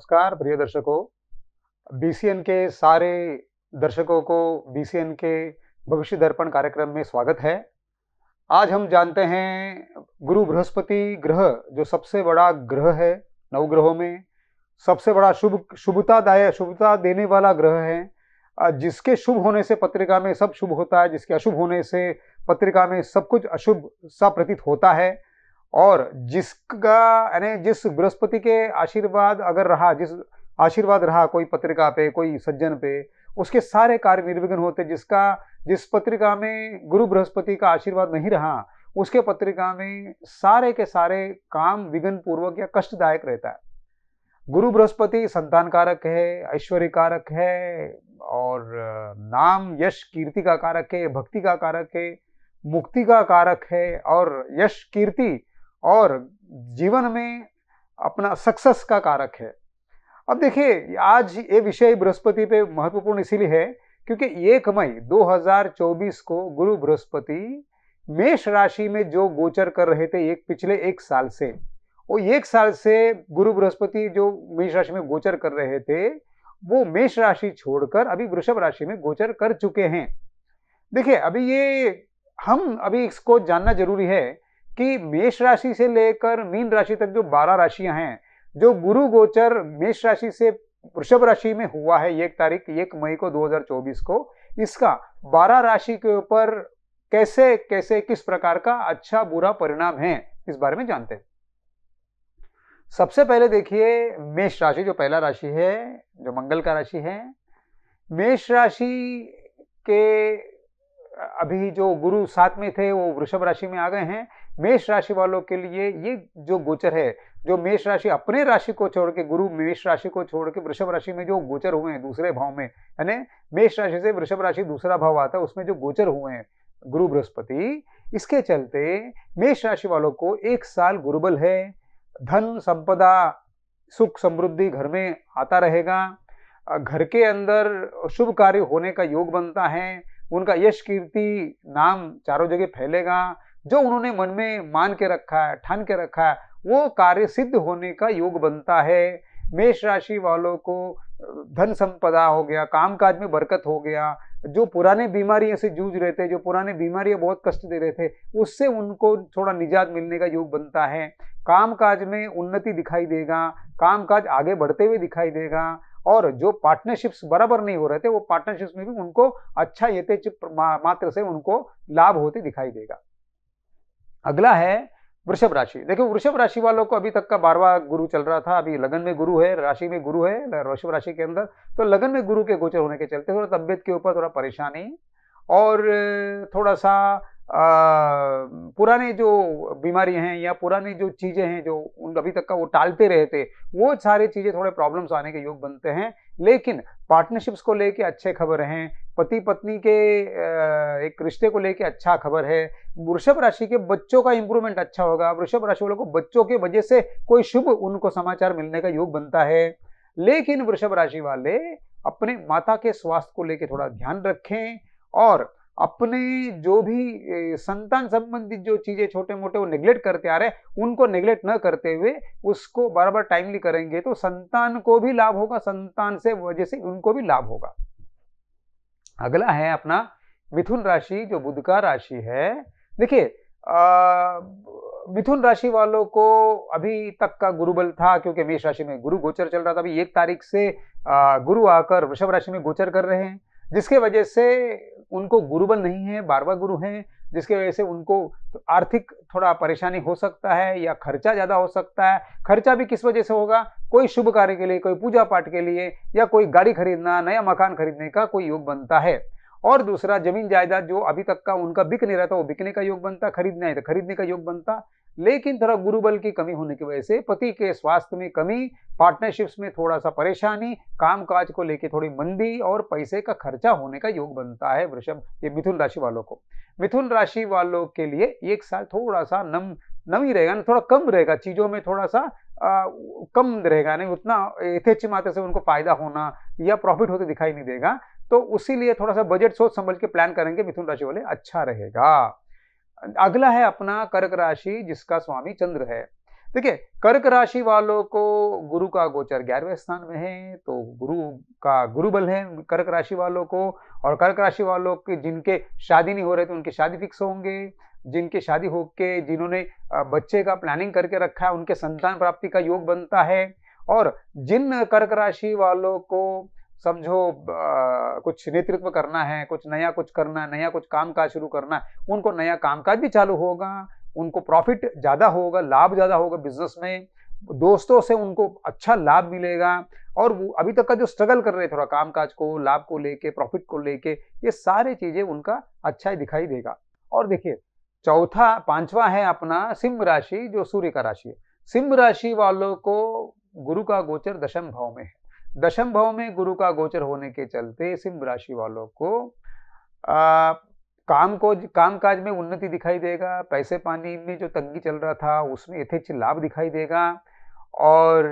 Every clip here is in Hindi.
नमस्कार प्रिय दर्शकों बीसीएन के सारे दर्शकों को बीसीएन के भविष्य दर्पण कार्यक्रम में स्वागत है आज हम जानते हैं गुरु बृहस्पति ग्रह जो सबसे बड़ा ग्रह है नवग्रहों में सबसे बड़ा शुभ शुभतादाय शुभता देने वाला ग्रह है जिसके शुभ होने से पत्रिका में सब शुभ होता है जिसके अशुभ होने से पत्रिका में सब कुछ अशुभ सा प्रतीत होता है और जिसका यानी जिस बृहस्पति के आशीर्वाद अगर रहा जिस आशीर्वाद रहा कोई पत्रिका पे कोई सज्जन पे उसके सारे कार्य निर्विघ्न होते जिसका जिस पत्रिका में गुरु बृहस्पति का आशीर्वाद नहीं रहा उसके पत्रिका में सारे के सारे काम विघ्न पूर्वक या कष्टदायक रहता है गुरु बृहस्पति संतान कारक है ऐश्वर्य कारक है और नाम यश कीर्ति का कारक है भक्ति का कारक है मुक्ति का कारक है और यश कीर्ति और जीवन में अपना सक्सेस का कारक है अब देखिए आज ये विषय बृहस्पति पे महत्वपूर्ण इसीलिए है क्योंकि एक मई 2024 को गुरु बृहस्पति मेष राशि में जो गोचर कर रहे थे एक पिछले एक साल से वो एक साल से गुरु बृहस्पति जो मेष राशि में गोचर कर रहे थे वो मेष राशि छोड़कर अभी वृषभ राशि में गोचर कर चुके हैं देखिए अभी ये हम अभी इसको जानना जरूरी है कि मेष राशि से लेकर मीन राशि तक जो बारह राशियां हैं जो गुरु गोचर मेष राशि से वृषभ राशि में हुआ है एक तारीख एक मई को 2024 को इसका बारह राशि के ऊपर कैसे कैसे किस प्रकार का अच्छा बुरा परिणाम है इस बारे में जानते हैं सबसे पहले देखिए मेष राशि जो पहला राशि है जो मंगल का राशि है मेष राशि के अभी जो गुरु साथ में थे वो वृषभ राशि में आ गए हैं मेष राशि वालों के लिए ये जो गोचर है जो मेष राशि अपने राशि को छोड़ के गुरु मेष राशि को छोड़ के वृषभ राशि में जो गोचर हुए हैं दूसरे भाव में यानी मेष राशि से वृषभ राशि दूसरा भाव आता है उसमें जो गोचर हुए हैं गुरु बृहस्पति इसके चलते मेष राशि वालों को एक साल गुरुबल है धन संपदा सुख समृद्धि घर में आता रहेगा घर के अंदर शुभ कार्य होने का योग बनता है उनका यश कीर्ति नाम चारों जगह फैलेगा जो उन्होंने मन में मान के रखा है ठान के रखा है वो कार्य सिद्ध होने का योग बनता है मेष राशि वालों को धन संपदा हो गया काम काज में बरकत हो गया जो पुराने बीमारियों से जूझ रहे थे जो पुराने बीमारियां बहुत कष्ट दे रहे थे उससे उनको थोड़ा निजात मिलने का योग बनता है काम काज में उन्नति दिखाई देगा काम काज आगे बढ़ते हुए दिखाई देगा और जो पार्टनरशिप्स बराबर नहीं हो रहे थे वो पार्टनरशिप्स में भी उनको अच्छा यथेच मात्र से उनको लाभ होते दिखाई देगा अगला है वृषभ राशि देखो वृषभ राशि वालों को अभी तक का बारवा गुरु चल रहा था अभी लगन में गुरु है राशि में गुरु है वृषभ राशि के अंदर तो लगन में गुरु के गोचर होने के चलते थोड़ा तबियत के ऊपर थोड़ा परेशानी और थोड़ा सा पुराने जो बीमारी हैं या पुरानी जो चीज़ें हैं जो उन अभी तक का वो टालते रहे थे वो सारी चीज़ें थोड़े प्रॉब्लम्स आने के योग बनते हैं लेकिन पार्टनरशिप्स को लेके अच्छे खबर हैं पति पत्नी के एक रिश्ते को लेके अच्छा खबर है वृषभ राशि के बच्चों का इंप्रूवमेंट अच्छा होगा वृषभ राशि वालों को बच्चों के वजह से कोई शुभ उनको समाचार मिलने का योग बनता है लेकिन वृषभ राशि वाले अपने माता के स्वास्थ्य को लेकर थोड़ा ध्यान रखें और अपने जो भी संतान संबंधित जो चीज़ें छोटे मोटे वो निग्लेक्ट करते आ रहे हैं उनको निग्लेक्ट न करते हुए उसको बार बार टाइमली करेंगे तो संतान को भी लाभ होगा संतान से वजह से उनको भी लाभ होगा अगला है अपना मिथुन राशि जो बुध का राशि है देखिए मिथुन राशि वालों को अभी तक का गुरु बल था क्योंकि मेष राशि में गुरु गोचर चल रहा था अभी एक तारीख से आ, गुरु आकर वृषभ राशि में गोचर कर रहे हैं जिसके वजह से उनको गुरु बल नहीं है बारवा गुरु हैं जिसके वजह से उनको आर्थिक थोड़ा परेशानी हो सकता है या खर्चा ज़्यादा हो सकता है खर्चा भी किस वजह से होगा कोई शुभ कार्य के लिए कोई पूजा पाठ के लिए या कोई गाड़ी खरीदना नया मकान खरीदने का कोई योग बनता है और दूसरा जमीन जायदाद जो अभी तक का उनका बिक नहीं रहता वो बिकने का योग बनता खरीदना है तो खरीदने का योग बनता लेकिन थोड़ा गुरु बल की कमी होने की वजह से पति के स्वास्थ्य में कमी पार्टनरशिप्स में थोड़ा सा परेशानी कामकाज को लेकर थोड़ी मंदी और पैसे का खर्चा होने का योग बनता है वृषभ ये मिथुन राशि वालों को मिथुन राशि वालों के लिए एक साल थोड़ा सा नम नम ही रहेगा ना थोड़ा कम रहेगा चीज़ों में थोड़ा सा आ, कम रहेगा नहीं उतना यथेच मात्रा से उनको फायदा होना या प्रॉफिट होते दिखाई नहीं देगा तो उसी लिए थोड़ा सा बजट सोच संभल के प्लान करेंगे मिथुन राशि वाले अच्छा रहेगा अगला है अपना कर्क राशि जिसका स्वामी चंद्र है देखिए कर्क राशि वालों को गुरु का गोचर ग्यारहवें स्थान में है तो गुरु का गुरु बल है कर्क राशि वालों को और कर्क राशि वालों के जिनके शादी नहीं हो रहे थे तो उनके शादी फिक्स होंगे जिनके शादी होके जिन्होंने बच्चे का प्लानिंग करके रखा है उनके संतान प्राप्ति का योग बनता है और जिन कर्क राशि वालों को समझो आ, कुछ नेतृत्व करना है कुछ नया कुछ करना है नया कुछ काम काज शुरू करना है उनको नया काम काज भी चालू होगा उनको प्रॉफिट ज़्यादा होगा लाभ ज़्यादा होगा बिजनेस में दोस्तों से उनको अच्छा लाभ मिलेगा और वो अभी तक का जो स्ट्रगल कर रहे थोड़ा काम काज को लाभ को लेके प्रॉफिट को लेके ये सारे चीज़ें उनका अच्छा ही दिखाई देगा और देखिए चौथा पांचवा है अपना सिंह राशि जो सूर्य का राशि है सिंह राशि वालों को गुरु का गोचर दशम भाव में है दशम भाव में गुरु का गोचर होने के चलते सिंह राशि वालों को आ, काम को काम काज में उन्नति दिखाई देगा पैसे पानी में जो तंगी चल रहा था उसमें यथेच लाभ दिखाई देगा और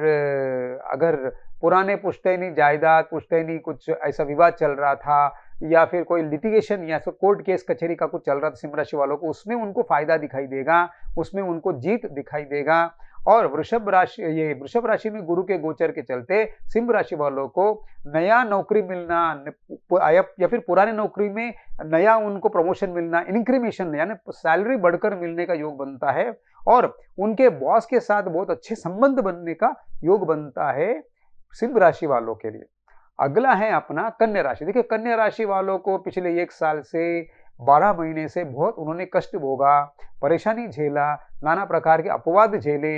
अगर पुराने पुश्तैनी जायदाद पुश्तैनी कुछ ऐसा विवाद चल रहा था या फिर कोई लिटिगेशन या फिर कोर्ट केस कचहरी का कुछ चल रहा था सिंह राशि वालों को उसमें उनको फायदा दिखाई देगा उसमें उनको जीत दिखाई देगा और वृषभ राशि ये वृषभ राशि में गुरु के गोचर के चलते सिंह राशि वालों को नया नौकरी मिलना या फिर पुराने नौकरी में नया उनको प्रमोशन मिलना इंक्रीमेशन यानी सैलरी बढ़कर मिलने का योग बनता है और उनके बॉस के साथ बहुत अच्छे संबंध बनने का योग बनता है सिंह राशि वालों के लिए अगला है अपना कन्या राशि देखिए कन्या राशि वालों को पिछले एक साल से बारह महीने से बहुत उन्होंने कष्ट भोगा परेशानी झेला नाना प्रकार के अपवाद झेले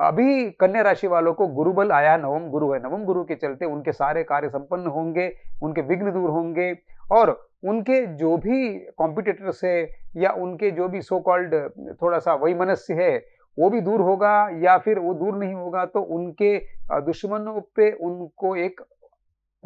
अभी कन्या राशि वालों को गुरु बल आया नवम गुरु है नवम गुरु के चलते उनके सारे कार्य संपन्न होंगे उनके विघ्न दूर होंगे और उनके जो भी कॉम्पिटिटर्स है या उनके जो भी सो कॉल्ड थोड़ा सा वही है वो भी दूर होगा या फिर वो दूर नहीं होगा तो उनके दुश्मनों पे उनको एक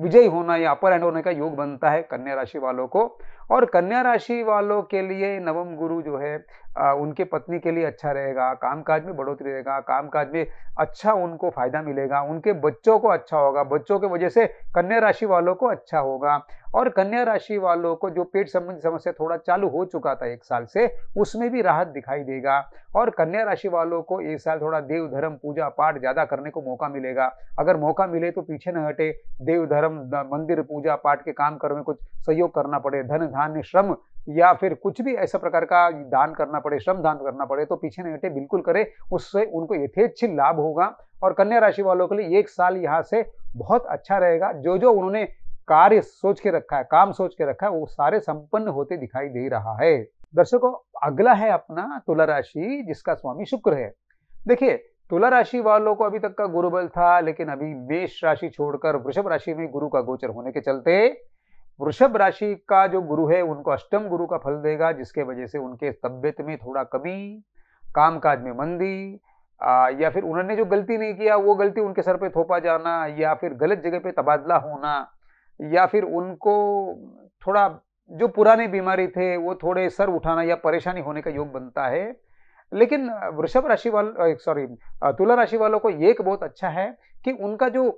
विजय होना या अपर एंड होने का योग बनता है कन्या राशि वालों को और कन्या राशि वालों के लिए नवम गुरु जो है आ, उनके पत्नी के लिए अच्छा रहेगा कामकाज में बढ़ोतरी रहेगा कामकाज में अच्छा उनको फायदा मिलेगा उनके बच्चों को अच्छा होगा बच्चों के वजह से कन्या राशि वालों को अच्छा होगा और कन्या राशि वालों को जो पेट संबंधी समस्या थोड़ा चालू हो चुका था एक साल से उसमें भी राहत दिखाई देगा और कन्या राशि वालों को एक साल थोड़ा देव धर्म पूजा पाठ ज़्यादा करने को मौका मिलेगा अगर मौका मिले तो पीछे न हटे देव धर्म मंदिर पूजा पाठ के काम करने कुछ सहयोग करना पड़े धन धान्य श्रम या फिर कुछ भी ऐसा प्रकार का दान करना पड़े श्रम दान करना पड़े तो पीछे नहीं हटे बिल्कुल करे उससे उनको यथेच्छ लाभ होगा और कन्या राशि वालों के लिए एक साल यहाँ से बहुत अच्छा रहेगा जो जो उन्होंने कार्य सोच के रखा है काम सोच के रखा है वो सारे संपन्न होते दिखाई दे रहा है दर्शकों अगला है अपना तुला राशि जिसका स्वामी शुक्र है देखिए तुला राशि वालों को अभी तक का गुरु बल था लेकिन अभी मेष राशि छोड़कर वृषभ राशि में गुरु का गोचर होने के चलते वृषभ राशि का जो गुरु है उनको अष्टम गुरु का फल देगा जिसके वजह से उनके तबियत में थोड़ा कमी कामकाज में मंदी आ, या फिर उन्होंने जो गलती नहीं किया वो गलती उनके सर पे थोपा जाना या फिर गलत जगह पे तबादला होना या फिर उनको थोड़ा जो पुराने बीमारी थे वो थोड़े सर उठाना या परेशानी होने का योग बनता है लेकिन वृषभ राशि वाल सॉरी तुला राशि वालों को एक बहुत अच्छा है कि उनका जो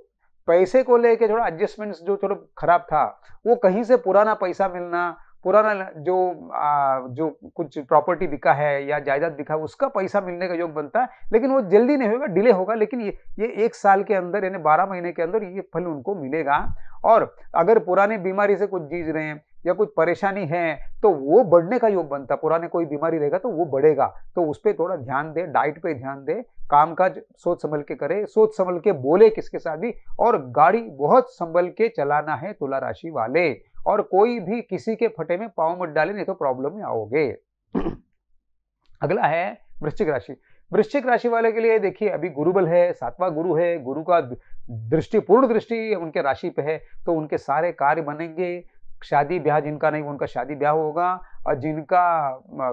पैसे को लेके थोड़ा एडजस्टमेंट्स जो थोड़ा खराब था वो कहीं से पुराना पैसा मिलना पुराना जो आ, जो कुछ प्रॉपर्टी बिका है या जायदाद बिका है उसका पैसा मिलने का योग बनता है लेकिन वो जल्दी नहीं होगा डिले होगा लेकिन ये ये एक साल के अंदर यानी बारह महीने के अंदर ये फल उनको मिलेगा और अगर पुराने बीमारी से कुछ जीज रहे हैं या कुछ परेशानी है तो वो बढ़ने का योग बनता है पुराने कोई बीमारी रहेगा तो वो बढ़ेगा तो उस पर थोड़ा ध्यान दे डाइट पे ध्यान दे काम काज सोच संभल के करे सोच संभल के बोले किसके साथ भी और गाड़ी बहुत संभल के चलाना है तुला राशि वाले और कोई भी किसी के फटे में पाव मत डाले नहीं तो प्रॉब्लम में आओगे अगला है वृश्चिक राशि वृश्चिक राशि वाले के लिए देखिए अभी गुरुबल है सातवां गुरु है गुरु का दृष्टि पूर्ण दृष्टि उनके राशि पे है तो उनके सारे कार्य बनेंगे शादी ब्याह जिनका नहीं उनका शादी ब्याह होगा और जिनका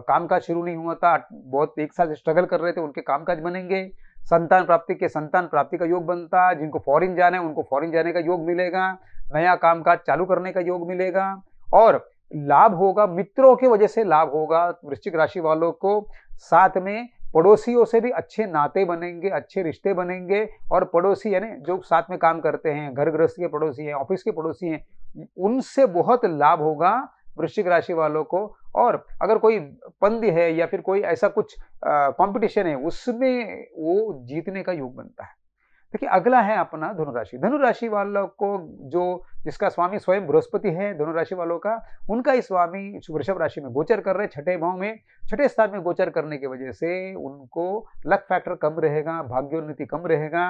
कामकाज शुरू नहीं हुआ था बहुत एक साथ स्ट्रगल कर रहे थे उनके कामकाज बनेंगे संतान प्राप्ति के संतान प्राप्ति का योग बनता है जिनको फॉरेन जाना है उनको फॉरेन जाने का योग मिलेगा नया काम काज चालू करने का योग मिलेगा और लाभ होगा मित्रों की वजह से लाभ होगा वृश्चिक राशि वालों को साथ में पड़ोसियों से भी अच्छे नाते बनेंगे अच्छे रिश्ते बनेंगे और पड़ोसी यानी जो साथ में काम करते हैं घर गृहस्थ के पड़ोसी हैं ऑफिस के पड़ोसी हैं उनसे बहुत लाभ होगा वृश्चिक राशि वालों को और अगर कोई पंद है या फिर कोई ऐसा कुछ कंपटीशन है उसमें वो जीतने का योग बनता है देखिए अगला है अपना धनुराशि धनुराशि वालों को जो जिसका स्वामी स्वयं बृहस्पति है दोनों राशि वालों का उनका ही स्वामी वृषभ राशि में गोचर कर रहे छठे भाव में छठे स्थान में गोचर करने की वजह से उनको लक फैक्टर कम रहेगा भाग्योन्नति कम रहेगा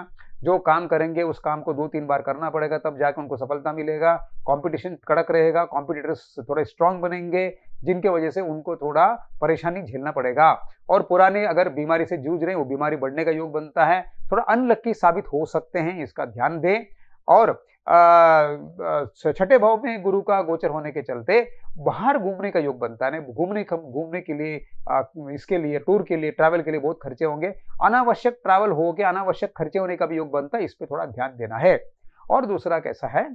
जो काम करेंगे उस काम को दो तीन बार करना पड़ेगा तब जाकर उनको सफलता मिलेगा कॉम्पिटिशन कड़क रहेगा कॉम्पिटिटर्स थोड़े स्ट्रांग बनेंगे जिनके वजह से उनको थोड़ा परेशानी झेलना पड़ेगा और पुराने अगर बीमारी से जूझ रहे हैं वो बीमारी बढ़ने का योग बनता है थोड़ा अनलक्की साबित हो सकते हैं इसका ध्यान दें और छठे भाव में गुरु का गोचर होने के चलते बाहर घूमने का योग बनता है घूमने घूमने के लिए आ, इसके लिए टूर के लिए ट्रैवल के लिए बहुत खर्चे होंगे अनावश्यक ट्रैवल हो के अनावश्यक खर्चे होने का भी योग बनता है इस पर थोड़ा ध्यान देना है और दूसरा कैसा है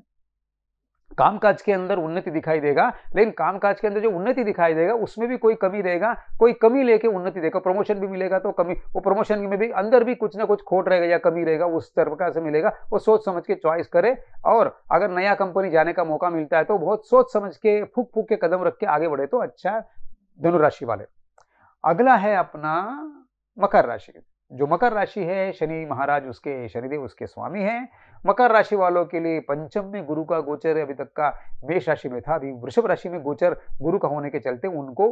कामकाज के अंदर उन्नति दिखाई देगा लेकिन कामकाज के अंदर जो उन्नति दिखाई देगा उसमें भी कोई कमी रहेगा कोई कमी लेके उन्नति देगा प्रमोशन भी मिलेगा तो कमी वो प्रमोशन में भी अंदर भी कुछ ना कुछ खोट रहेगा या कमी रहेगा उस प्रकार से मिलेगा वो सोच समझ के चॉइस करे और अगर नया कंपनी जाने का मौका मिलता है तो बहुत सोच समझ के फूक फूक के कदम रख के आगे बढ़े तो अच्छा धनुराशि वाले अगला है अपना मकर राशि जो मकर राशि है शनि महाराज उसके शनिदेव उसके स्वामी हैं मकर राशि वालों के लिए पंचम में गुरु का गोचर अभी तक का मेष राशि में था अभी वृषभ राशि में गोचर गुरु का होने के चलते उनको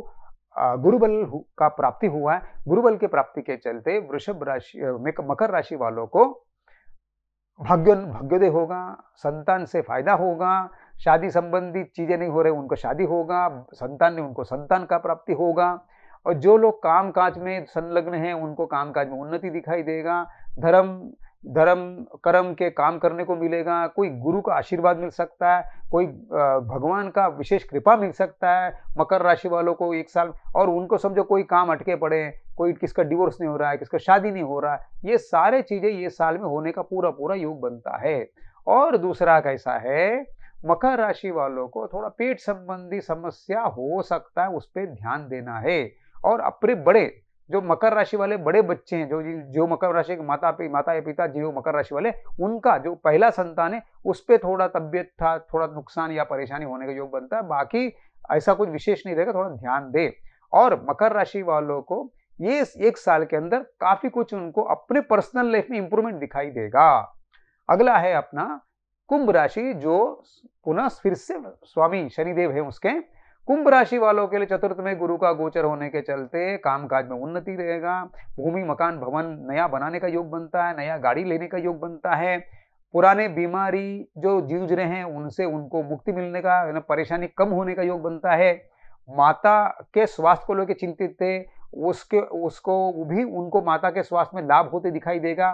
गुरुबल का प्राप्ति हुआ है गुरुबल के प्राप्ति के चलते वृषभ राशि मकर राशि वालों को भाग्यो भाग्योदय होगा संतान से फायदा होगा शादी संबंधित चीज़ें नहीं हो रही उनको शादी होगा संतान ने उनको संतान का प्राप्ति होगा और जो लोग काम काज में संलग्न हैं उनको काम काज में उन्नति दिखाई देगा धर्म धर्म कर्म के काम करने को मिलेगा कोई गुरु का आशीर्वाद मिल सकता है कोई भगवान का विशेष कृपा मिल सकता है मकर राशि वालों को एक साल और उनको समझो कोई काम अटके पड़े कोई किसका डिवोर्स नहीं हो रहा है किसका शादी नहीं हो रहा है ये सारे चीज़ें ये साल में होने का पूरा पूरा योग बनता है और दूसरा कैसा है मकर राशि वालों को थोड़ा पेट संबंधी समस्या हो सकता है उस पर ध्यान देना है और अपने बड़े जो मकर राशि वाले बड़े बच्चे हैं जो जो मकर राशि के माता पी, माता या पिता जो मकर राशि वाले उनका जो पहला संतान है उस पर थोड़ा तबियत था थोड़ा नुकसान या परेशानी होने का योग बनता है बाकी ऐसा कुछ विशेष नहीं रहेगा थोड़ा ध्यान दे और मकर राशि वालों को ये एक साल के अंदर काफी कुछ उनको अपने पर्सनल लाइफ में इंप्रूवमेंट दिखाई देगा अगला है अपना कुंभ राशि जो पुनः फिर से स्वामी शनिदेव है उसके कुंभ राशि वालों के लिए चतुर्थ में गुरु का गोचर होने के चलते कामकाज में उन्नति रहेगा भूमि मकान भवन नया बनाने का योग बनता है नया गाड़ी लेने का योग बनता है पुराने बीमारी जो जूझ रहे हैं उनसे उनको मुक्ति मिलने का परेशानी कम होने का योग बनता है माता के स्वास्थ्य को लेकर चिंतित थे उसके उसको भी उनको माता के स्वास्थ्य में लाभ होते दिखाई देगा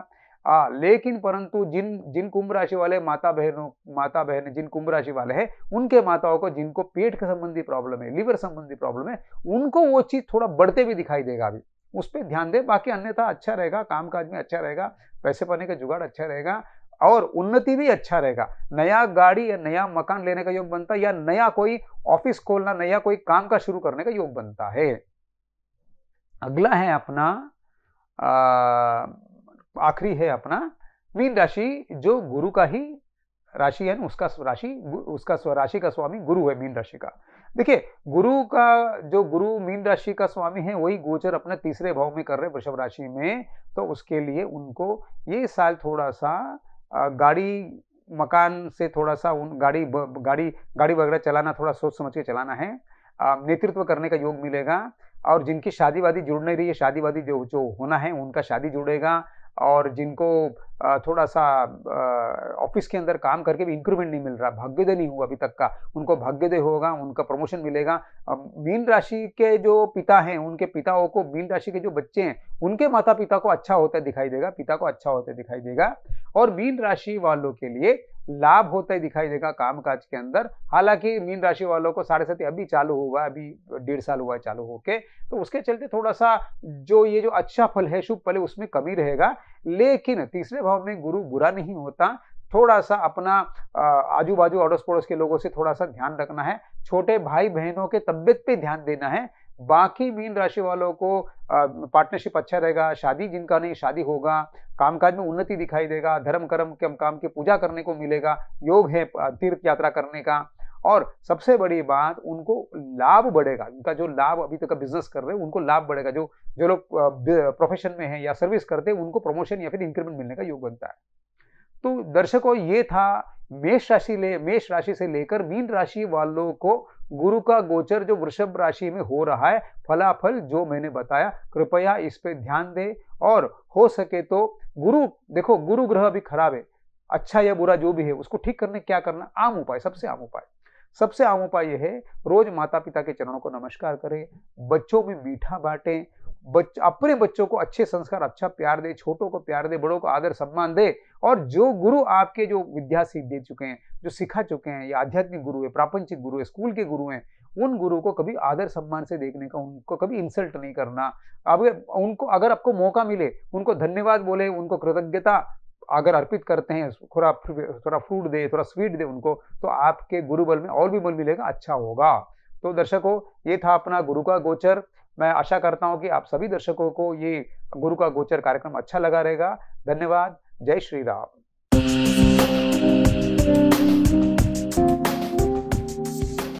आ, हाँ, लेकिन परंतु जिन जिन कुंभ राशि वाले माता बहनों माता बहन जिन कुंभ राशि वाले हैं उनके माताओं को जिनको पेट के संबंधी प्रॉब्लम है लीवर संबंधी प्रॉब्लम है उनको वो चीज़ थोड़ा बढ़ते भी दिखाई देगा अभी उस पर ध्यान दें बाकी अन्यथा अच्छा रहेगा कामकाज में अच्छा रहेगा पैसे पाने का जुगाड़ अच्छा रहेगा और उन्नति भी अच्छा रहेगा नया गाड़ी या नया मकान लेने का योग बनता है या नया कोई ऑफिस खोलना नया कोई काम का शुरू करने का योग बनता है अगला है अपना आ, आखिरी है अपना मीन राशि जो गुरु का ही राशि है ना उसका राशि उसका राशि का स्वामी गुरु है मीन राशि का देखिए गुरु का जो गुरु मीन राशि का स्वामी है वही गोचर अपने तीसरे भाव में कर रहे वृषभ राशि में तो उसके लिए उनको ये साल थोड़ा सा गाड़ी मकान से थोड़ा सा उन गाड़ी गाड़ी गाड़ी वगैरह चलाना थोड़ा सोच समझ के चलाना है नेतृत्व करने का योग मिलेगा और जिनकी शादी वादी जुड़ नहीं रही है शादी वादी जो जो होना है उनका शादी जुड़ेगा और जिनको थोड़ा सा ऑफिस के अंदर काम करके भी इंक्रीमेंट नहीं मिल रहा भाग्योदय नहीं हुआ अभी तक का उनको भाग्योदय होगा उनका प्रमोशन मिलेगा मीन राशि के जो पिता हैं उनके पिताओं को मीन राशि के जो बच्चे हैं उनके माता पिता को अच्छा होता दिखाई देगा पिता को अच्छा होता दिखाई देगा और मीन राशि वालों के लिए लाभ होता ही दिखाई देगा काम काज के अंदर हालांकि मीन राशि वालों को साढ़े साथ अभी चालू हुआ है अभी डेढ़ साल हुआ है चालू होके तो उसके चलते थोड़ा सा जो ये जो अच्छा फल है शुभ फल है उसमें कमी रहेगा लेकिन तीसरे भाव में गुरु बुरा नहीं होता थोड़ा सा अपना आजू बाजू अड़ोस पड़ोस के लोगों से थोड़ा सा ध्यान रखना है छोटे भाई बहनों के तबियत पे ध्यान देना है बाकी मीन राशि वालों को पार्टनरशिप अच्छा रहेगा शादी जिनका नहीं शादी होगा कामकाज में उन्नति दिखाई देगा धर्म कर्म के काम की पूजा करने को मिलेगा योग है तीर्थ यात्रा करने का और सबसे बड़ी बात उनको लाभ बढ़ेगा उनका जो लाभ अभी तक का बिजनेस कर रहे हैं उनको लाभ बढ़ेगा जो जो लोग प्रोफेशन में हैं या सर्विस करते हैं उनको प्रमोशन या फिर इंक्रीमेंट मिलने का योग बनता है तो दर्शकों ये था मेष राशि ले मेष राशि से लेकर मीन राशि वालों को गुरु का गोचर जो वृषभ राशि में हो रहा है फलाफल जो मैंने बताया कृपया इस पर ध्यान दें और हो सके तो गुरु देखो गुरु ग्रह भी खराब है अच्छा या बुरा जो भी है उसको ठीक करने क्या करना आम उपाय सबसे आम उपाय सबसे आम उपाय यह है रोज माता पिता के चरणों को नमस्कार करें बच्चों में मीठा बांटें बच अपने बच्चों को अच्छे संस्कार अच्छा प्यार दे छोटों को प्यार दे बड़ों को आदर सम्मान दे और जो गुरु आपके जो विद्या सीख दे चुके हैं जो सिखा चुके हैं या आध्यात्मिक गुरु है प्रापंचिक गुरु है स्कूल के गुरु हैं उन गुरु को कभी आदर सम्मान से देखने का उनको कभी इंसल्ट नहीं करना अब उनको अगर आपको मौका मिले उनको धन्यवाद बोले उनको कृतज्ञता अगर अर्पित करते हैं थोड़ा थोड़ा फ्रूट दे थोड़ा स्वीट दे उनको तो आपके गुरु बल में और भी बल मिलेगा अच्छा होगा तो दर्शकों ये था अपना गुरु का गोचर मैं आशा करता हूँ कि आप सभी दर्शकों को ये गुरु का गोचर कार्यक्रम अच्छा लगा रहेगा धन्यवाद जय श्री राम